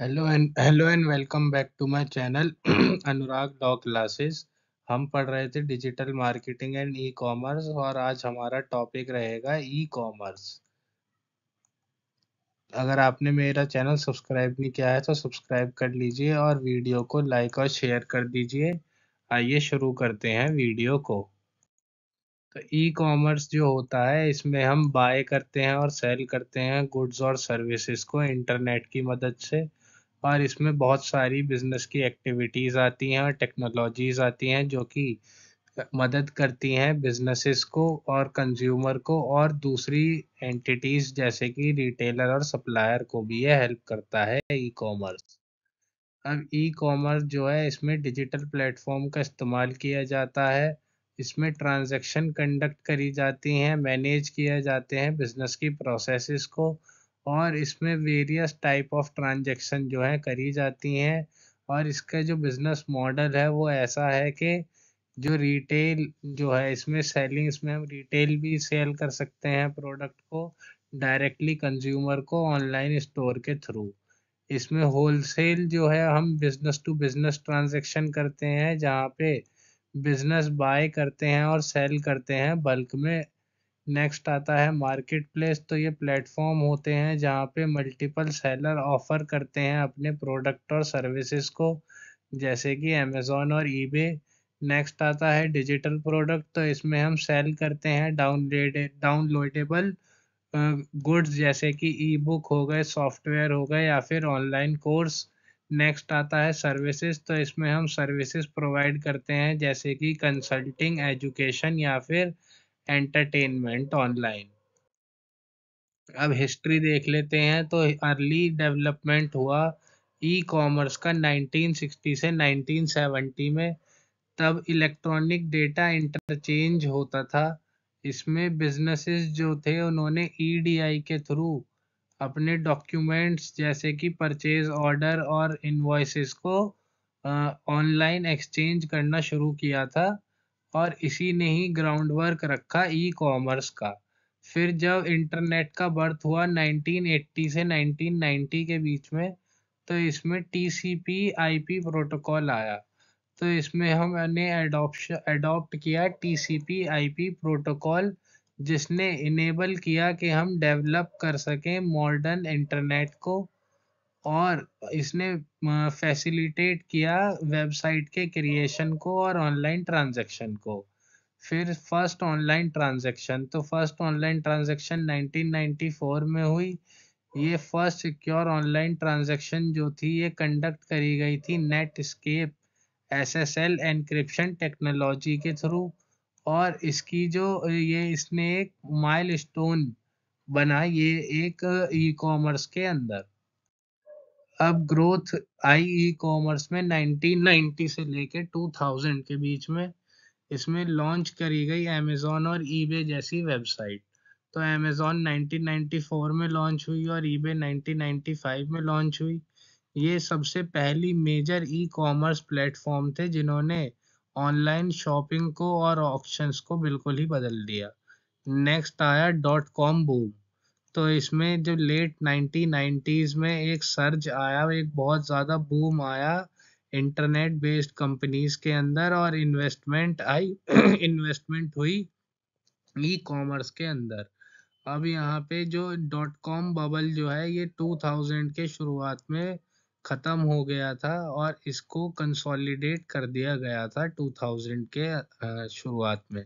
hello and hello and welcome back to my channel Anurag dot classes हम पढ़ रहे थे digital marketing and e commerce और आज हमारा टॉपिक रहेगा ई कॉमर्स अगर आपने मेरा चैनल सब्सक्राइब नहीं किया है तो सब्सक्राइब कर लीजिए और वीडियो को लाइक और शेयर कर दीजिए आइए शुरू करते हैं वीडियो को तो ई कॉमर्स जो होता है इसमें हम बाय करते हैं और सेल करते हैं गुड्स और सर्विसेज को इंटरनेट की मदद से और इसमें बहुत सारी बिजनेस की एक्टिविटीज़ आती हैं और टेक्नोलॉजीज़ आती हैं जो कि मदद करती हैं बिजनेसेस को और कंज्यूमर को और दूसरी एंटिटीज़ जैसे कि रिटेलर और सप्लायर को भी यह हेल्प करता है ई कॉमर्स अब ई कॉमर्स जो है इसमें डिजिटल प्लेटफॉर्म का इस्तेमाल किया जाता है इसमें ट्रांजैक्शन कंडक्ट करी जाती हैं मैनेज किया जाते हैं बिजनेस की प्रोसेसेस को और इसमें वेरियस टाइप ऑफ ट्रांजेक्शन जो है करी जाती हैं और इसका जो बिजनेस मॉडल है वो ऐसा है कि जो रिटेल जो है इसमें सेलिंग इसमें हम रिटेल भी सेल कर सकते हैं प्रोडक्ट को डायरेक्टली कंज्यूमर को ऑनलाइन स्टोर के थ्रू इसमें होलसेल जो है हम बिजनेस टू बिजनेस ट्रांजेक्शन करते हैं जहाँ पे बिजनेस बाय करते हैं और सेल करते हैं बल्क में नेक्स्ट आता है मार्केट प्लेस तो ये प्लेटफॉर्म होते हैं जहाँ पे मल्टीपल सेलर ऑफर करते हैं अपने प्रोडक्ट और सर्विसेज को जैसे कि अमेज़ोन और ईबे नेक्स्ट आता है डिजिटल प्रोडक्ट तो इसमें हम सेल करते हैं डाउनलोड डाउनलोडेबल गुड्स जैसे कि ई बुक हो गए सॉफ्टवेयर हो गए या फिर ऑनलाइन कोर्स नेक्स्ट आता है सर्विसेज तो इसमें हम सर्विसेज प्रोवाइड करते हैं जैसे कि कंसल्टिंग एजुकेशन या फिर एंटरटेनमेंट ऑनलाइन अब हिस्ट्री देख लेते हैं तो अर्ली डेवलपमेंट हुआ ई कॉमर्स का 1960 से 1970 में तब इलेक्ट्रॉनिक डेटा इंटरचेंज होता था इसमें बिजनेसेस जो थे उन्होंने ईडीआई e के थ्रू अपने डॉक्यूमेंट्स जैसे कि परचेज ऑर्डर और इन्वॉइसेस को ऑनलाइन एक्सचेंज करना शुरू किया था और इसी ने ही ग्राउंड वर्क रखा ई कॉमर्स का फिर जब इंटरनेट का बर्थ हुआ 1980 से 1990 के बीच में तो इसमें T C P I P protocol आया तो इसमें हमने एडोप्शन किया T C P I P protocol जिसने इनेबल किया कि हम डेवलप कर सकें मॉडर्न इंटरनेट को और इसने फैसिलिटेट किया वेबसाइट के क्रिएशन को और ऑनलाइन ट्रांजैक्शन को फिर फर्स्ट ऑनलाइन ट्रांजैक्शन तो फर्स्ट ऑनलाइन ट्रांजैक्शन 1994 में हुई ये फर्स्ट सिक्योर ऑनलाइन ट्रांजैक्शन जो थी ये कंडक्ट करी गई थी नेटस्केप एसएसएल एनक्रिप्शन टेक्नोलॉजी के थ्रू और इसकी जो ये इसने एक माइलस्टोन बना ये एक ई कॉमर्स के अंदर अब ग्रोथ आई ई कॉमर्स में 1990 से लेके 2000 के बीच में इसमें लॉन्च करी गई अमेजोन और ईबे जैसी वेबसाइट तो अमेजोन 1994 में लॉन्च हुई और ईबे 1995 में लॉन्च हुई ये सबसे पहली मेजर ई कॉमर्स प्लेटफॉर्म थे जिन्होंने ऑनलाइन शॉपिंग को और ऑप्शंस को बिल्कुल ही बदल दिया नेक्स्ट आया डॉट कॉम बूम तो इसमें जो लेट नाइनटीन नाइन्टीज़ में एक सर्ज आया एक बहुत ज़्यादा बूम आया इंटरनेट बेस्ड कंपनीज के अंदर और इन्वेस्टमेंट आई इन्वेस्टमेंट हुई ई कॉमर्स के अंदर अब यहाँ पे जो डॉट कॉम बबल जो है ये 2000 के शुरुआत में ख़त्म हो गया था और इसको कंसोलिडेट कर दिया गया था 2000 के शुरुआत में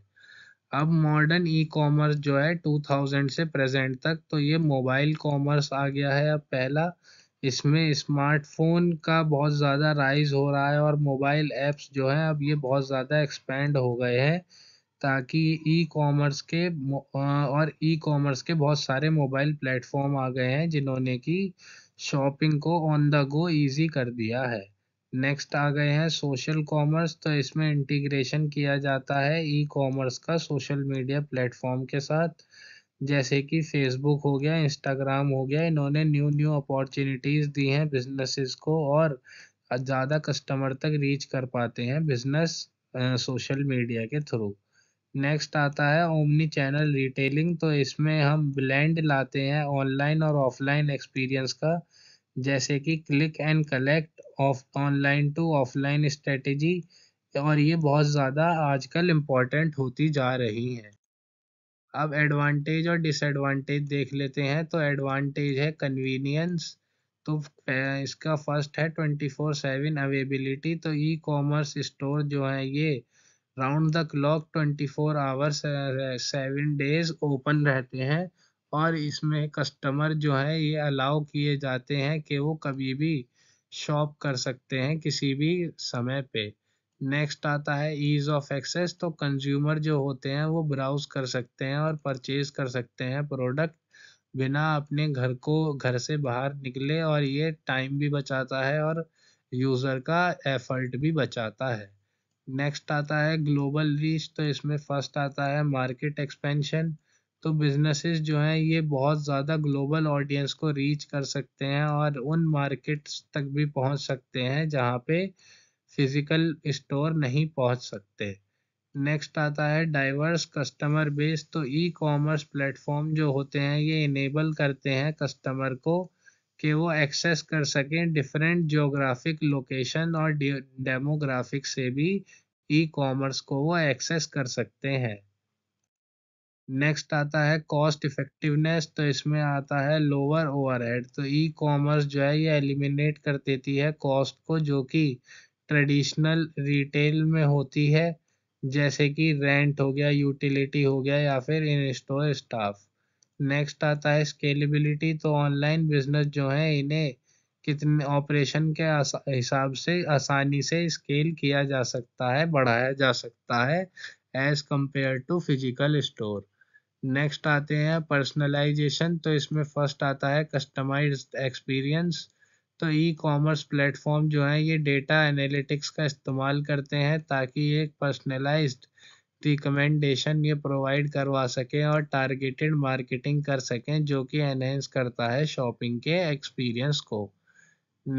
अब मॉडर्न ई कॉमर्स जो है 2000 से प्रेजेंट तक तो ये मोबाइल कॉमर्स आ गया है अब पहला इसमें स्मार्टफोन का बहुत ज़्यादा राइज हो रहा है और मोबाइल ऐप्स जो है अब ये बहुत ज़्यादा एक्सपेंड हो गए हैं ताकि ई कॉमर्स के और ई कॉमर्स के बहुत सारे मोबाइल प्लेटफॉर्म आ गए हैं जिन्होंने कि शॉपिंग को ऑन द गो ईजी कर दिया है नेक्स्ट आ गए हैं सोशल कॉमर्स तो इसमें इंटीग्रेशन किया जाता है ई कॉमर्स का सोशल मीडिया प्लेटफॉर्म के साथ जैसे कि फेसबुक हो गया इंस्टाग्राम हो गया इन्होंने न्यू न्यू अपॉर्चुनिटीज़ दी हैं बिजनेसेस को और ज़्यादा कस्टमर तक रीच कर पाते हैं बिजनेस सोशल मीडिया के थ्रू नेक्स्ट आता है ओमनी चैनल रिटेलिंग तो इसमें हम ब्लेंड लाते हैं ऑनलाइन और ऑफलाइन एक्सपीरियंस का जैसे कि click and collect of online to offline strategy और ये बहुत ज़्यादा आजकल इम्पॉर्टेंट होती जा रही हैं अब एडवांटेज और डिसएडवांटेज देख लेते हैं तो एडवांटेज है कन्वीनियंस तो इसका फर्स्ट है ट्वेंटी फोर सेवन अवेबिलिटी तो ई कॉमर्स स्टोर जो है ये round the clock twenty four hours seven days open रहते हैं और इसमें कस्टमर जो है ये अलाउ किए जाते हैं कि वो कभी भी शॉप कर सकते हैं किसी भी समय पे नेक्स्ट आता है ईज़ ऑफ एक्सेस तो कंज्यूमर जो होते हैं वो ब्राउज़ कर सकते हैं और परचेज़ कर सकते हैं प्रोडक्ट बिना अपने घर को घर से बाहर निकले और ये टाइम भी बचाता है और यूज़र का एफर्ट भी बचाता है नेक्स्ट आता है ग्लोबल रीच तो इसमें फर्स्ट आता है मार्केट एक्सपेंशन तो बिज़नेसेस जो हैं ये बहुत ज़्यादा ग्लोबल ऑडियंस को रीच कर सकते हैं और उन मार्केट्स तक भी पहुंच सकते हैं जहां पे फिज़िकल स्टोर नहीं पहुंच सकते नेक्स्ट आता है डाइवर्स कस्टमर बेस तो ई कॉमर्स प्लेटफॉर्म जो होते हैं ये इनेबल करते हैं कस्टमर को कि वो एक्सेस कर सकें डिफरेंट जोग्राफिक लोकेशन और डेमोग्राफिक से भी ई कॉमर्स को वो एक्सेस कर सकते हैं नेक्स्ट आता है कॉस्ट इफेक्टिवनेस तो इसमें आता है लोअर ओवरहेड तो ई कॉमर्स जो है ये एलिमिनेट कर देती है कॉस्ट को जो कि ट्रेडिशनल रिटेल में होती है जैसे कि रेंट हो गया यूटिलिटी हो गया या फिर इन स्टोर स्टाफ नेक्स्ट आता है स्केलेबिलिटी तो ऑनलाइन बिजनेस जो है इन्हें कितने ऑपरेशन के हिसाब से आसानी से स्केल किया जा सकता है बढ़ाया जा सकता है as compare to physical store next आते हैं पर्सनलाइजेशन तो इसमें फर्स्ट आता है कस्टमाइज एक्सपीरियंस तो ई कॉमर्स प्लेटफॉर्म जो है ये डेटा एनालिटिक्स का इस्तेमाल करते हैं ताकि एक पर्सनलाइज्ड रिकमेंडेशन ये प्रोवाइड करवा सकें और टारगेटेड मार्केटिंग कर सकें जो कि एनहेंस करता है शॉपिंग के एक्सपीरियंस को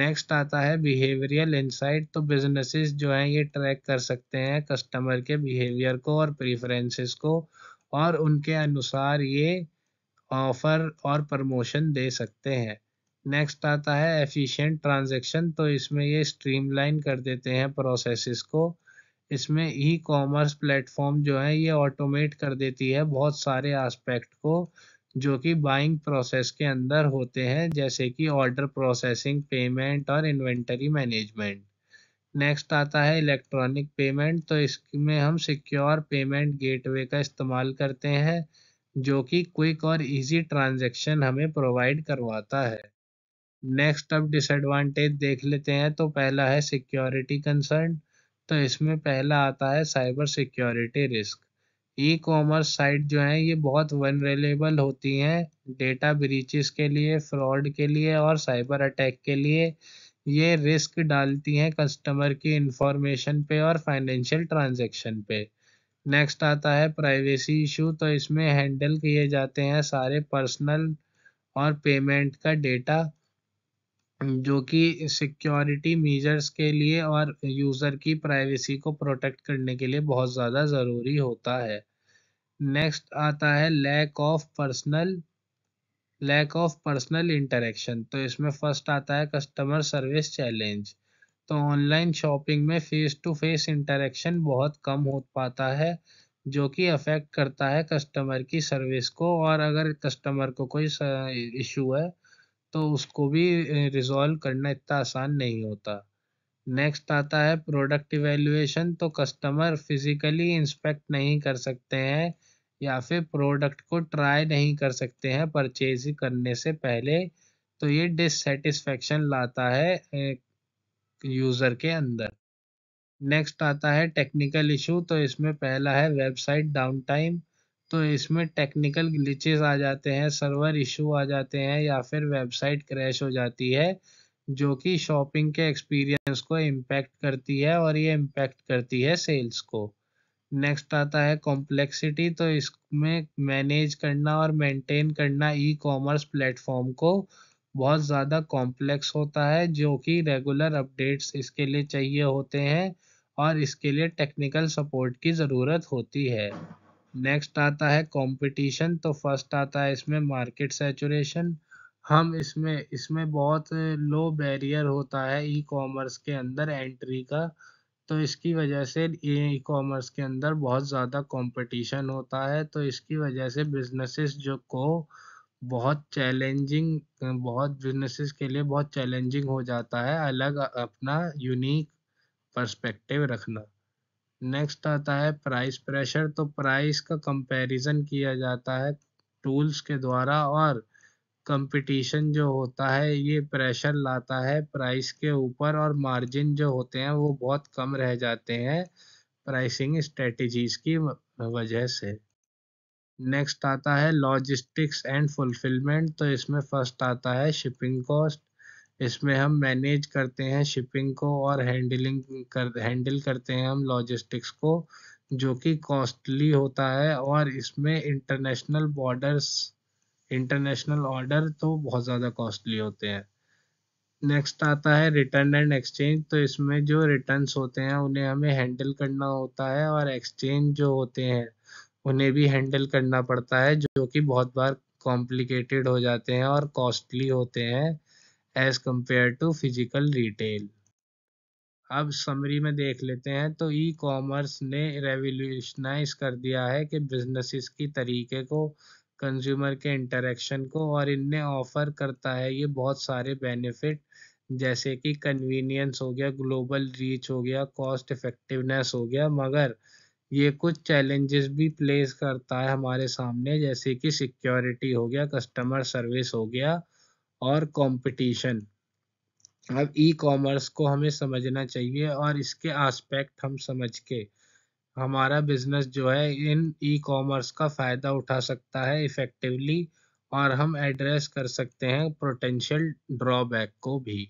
नेक्स्ट आता है बिहेवियरल इंसाइट तो बिजनेसेस जो हैं ये ट्रैक कर सकते हैं कस्टमर के बिहेवियर को और प्रेफरेंसेस को और उनके अनुसार ये ऑफर और प्रमोशन दे सकते हैं नेक्स्ट आता है एफिशिएंट ट्रांजैक्शन तो इसमें ये स्ट्रीमलाइन कर देते हैं प्रोसेसेस को इसमें ई कॉमर्स प्लेटफॉर्म जो है ये ऑटोमेट कर देती है बहुत सारे आस्पेक्ट को जो कि बाइंग प्रोसेस के अंदर होते हैं जैसे कि ऑर्डर प्रोसेसिंग पेमेंट और इन्वेंटरी मैनेजमेंट नेक्स्ट आता है इलेक्ट्रॉनिक पेमेंट तो इसमें हम सिक्योर पेमेंट गेटवे का इस्तेमाल करते हैं जो कि क्विक और इजी ट्रांजैक्शन हमें प्रोवाइड करवाता है नेक्स्ट अब डिसएडवांटेज देख लेते हैं तो पहला है सिक्योरिटी कंसर्न तो इसमें पहला आता है cyber security risk e commerce site जो हैं ये बहुत वनरेलेबल होती हैं डेटा ब्रीचेस के लिए फ्रॉड के लिए और साइबर अटैक के लिए ये रिस्क डालती हैं कस्टमर की इंफॉर्मेशन पे और फाइनेंशियल ट्रांजैक्शन पे नेक्स्ट आता है प्राइवेसी इशू तो इसमें हैंडल किए जाते हैं सारे पर्सनल और पेमेंट का डेटा जो कि सिक्योरिटी मीजर्स के लिए और यूज़र की प्राइवेसी को प्रोटेक्ट करने के लिए बहुत ज़्यादा ज़रूरी होता है नेक्स्ट आता है lack of personal lack of personal interaction तो इसमें फर्स्ट आता है कस्टमर सर्विस चैलेंज तो ऑनलाइन शॉपिंग में फेस टू फेस इंटरेक्शन बहुत कम हो पाता है जो कि अफेक्ट करता है कस्टमर की सर्विस को और अगर कस्टमर को कोई इशू है तो उसको भी रिजॉल्व करना इतना आसान नहीं होता नेक्स्ट आता है प्रोडक्ट इवेल्युएशन तो कस्टमर फिजिकली इंस्पेक्ट नहीं कर सकते हैं या फिर प्रोडक्ट को ट्राई नहीं कर सकते हैं परचेज करने से पहले तो ये डिससेटिस्फेक्शन लाता है यूज़र के अंदर नेक्स्ट आता है टेक्निकल इशू तो इसमें पहला है वेबसाइट डाउन टाइम तो इसमें टेक्निकल ग्लिचेस आ जाते हैं सर्वर इशू आ जाते हैं या फिर वेबसाइट क्रैश हो जाती है जो कि शॉपिंग के एक्सपीरियंस को इम्पैक्ट करती है और ये इम्पैक्ट करती है सेल्स को नेक्स्ट आता है कॉम्प्लेक्सिटी तो इसमें मैनेज करना और मेंटेन करना ई कॉमर्स प्लेटफॉर्म को बहुत ज़्यादा कॉम्प्लेक्स होता है जो कि रेगुलर अपडेट्स इसके लिए चाहिए होते हैं और इसके लिए टेक्निकल सपोर्ट की ज़रूरत होती है नेक्स्ट आता है कंपटीशन तो फर्स्ट आता है इसमें मार्केट सेचुरेशन हम इसमें इसमें बहुत लो बैरियर होता है ई कॉमर्स के अंदर एंट्री का तो इसकी वजह से ई कॉमर्स के अंदर बहुत ज़्यादा कंपटीशन होता है तो इसकी वजह से बिजनेसेस जो को बहुत चैलेंजिंग बहुत बिजनेसेस के लिए बहुत चैलेंजिंग हो जाता है अलग अपना यूनिक पर्सपेक्टिव रखना नेक्स्ट आता है प्राइस प्रेशर तो प्राइस का कंपैरिजन किया जाता है टूल्स के द्वारा और कंपटीशन जो होता है ये प्रेशर लाता है प्राइस के ऊपर और मार्जिन जो होते हैं वो बहुत कम रह जाते हैं प्राइसिंग स्ट्रेटजीज की वजह से नेक्स्ट आता है लॉजिस्टिक्स एंड फुलफिलमेंट तो इसमें फर्स्ट आता है शिपिंग कॉस्ट इसमें हम मैनेज करते हैं शिपिंग को और हैंडलिंग कर हैंडल करते हैं हम लॉजिस्टिक्स को जो कि कॉस्टली होता है और इसमें इंटरनेशनल बॉर्डर्स इंटरनेशनल ऑर्डर तो बहुत ज़्यादा कॉस्टली होते हैं नेक्स्ट आता है रिटर्न एंड एक्सचेंज तो इसमें जो रिटर्न होते हैं उन्हें हमें हैंडल करना होता है और एक्सचेंज जो होते हैं उन्हें भी हैंडल करना पड़ता है जो कि बहुत बार कॉम्प्लिकेटेड हो जाते हैं और कॉस्टली होते हैं as compare to physical retail अब समरी में देख लेते हैं तो ई कॉमर्स ने रेवोल्यूशनाइज कर दिया है कि बिजनेसिस की तरीके को कंज्यूमर के इंटरेक्शन को और इनने ऑफर करता है ये बहुत सारे बेनिफिट जैसे कि कन्वीनियंस हो गया ग्लोबल रीच हो गया कॉस्ट इफेक्टिवनेस हो गया मगर ये कुछ चैलेंजेस भी प्लेस करता है हमारे सामने जैसे कि सिक्योरिटी हो गया कस्टमर सर्विस हो गया और कंपटीशन अब ई कॉमर्स को हमें समझना चाहिए और इसके आस्पेक्ट हम समझ के हमारा बिजनेस जो है इन ई कॉमर्स का फ़ायदा उठा सकता है इफ़ेक्टिवली और हम एड्रेस कर सकते हैं पोटेंशियल ड्रॉबैक को भी